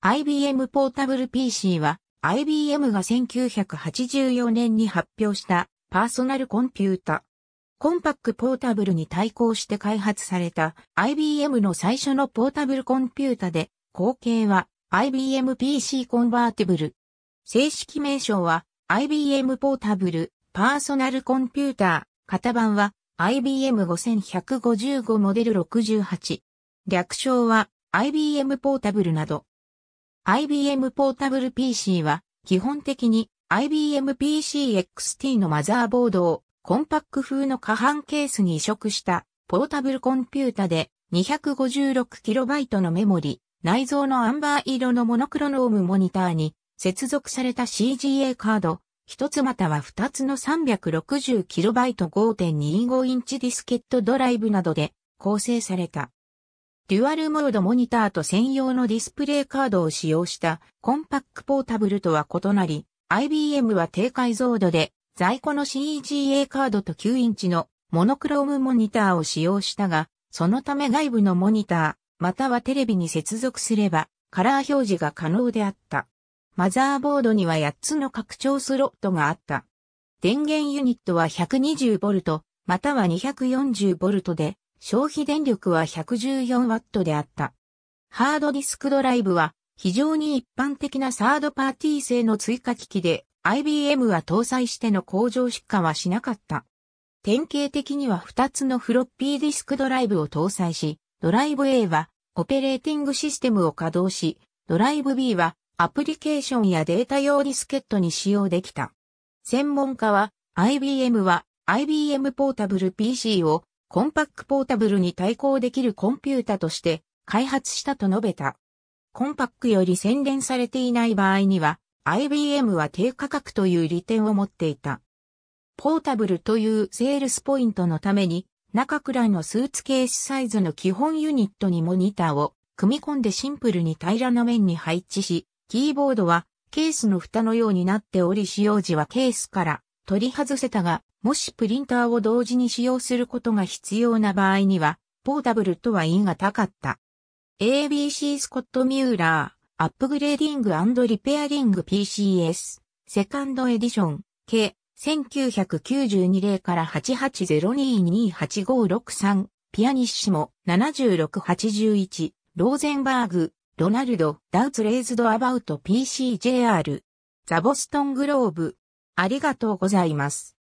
IBM ポータブル PC は IBM が1984年に発表したパーソナルコンピュータ。コンパックポータブルに対抗して開発された IBM の最初のポータブルコンピュータで後継は IBM PC コンバーティブル。正式名称は IBM ポータブルパーソナルコンピューター。型番は IBM5155 モデル68。略称は IBM ポータブルなど IBM ポータブル PC は、基本的に IBM PC-XT のマザーボードをコンパック風の下半ケースに移植したポータブルコンピュータで 256KB のメモリ、内蔵のアンバー色のモノクロノームモニターに接続された CGA カード、一つまたは二つの 360KB5.25 インチディスケットドライブなどで構成された。デュアルモードモニターと専用のディスプレイカードを使用したコンパックポータブルとは異なり、IBM は低解像度で在庫の c g a カードと9インチのモノクロームモニターを使用したが、そのため外部のモニター、またはテレビに接続すれば、カラー表示が可能であった。マザーボードには8つの拡張スロットがあった。電源ユニットは 120V、または 240V で、消費電力は 114W であった。ハードディスクドライブは非常に一般的なサードパーティー製の追加機器で IBM は搭載しての工場出荷はしなかった。典型的には2つのフロッピーディスクドライブを搭載し、ドライブ A はオペレーティングシステムを稼働し、ドライブ B はアプリケーションやデータ用ディスケットに使用できた。専門家は IBM は IBM ポータブル PC をコンパックポータブルに対抗できるコンピュータとして開発したと述べた。コンパックより洗練されていない場合には、IBM は低価格という利点を持っていた。ポータブルというセールスポイントのために、中くらいのスーツケースサイズの基本ユニットにモニターを組み込んでシンプルに平らな面に配置し、キーボードはケースの蓋のようになっており使用時はケースから取り外せたが、もしプリンターを同時に使用することが必要な場合には、ポータブルとは言い難かった。ABC スコット・ミューラー、アップグレーディングリペアリング PCS、セカンドエディション、K、1992例から8 8 0 2 2 8 5 6 3ピアニッシモ、7681、ローゼンバーグ、ロナルド、ダウツレイズドアバウト PCJR、ザボストングローブ。ありがとうございます。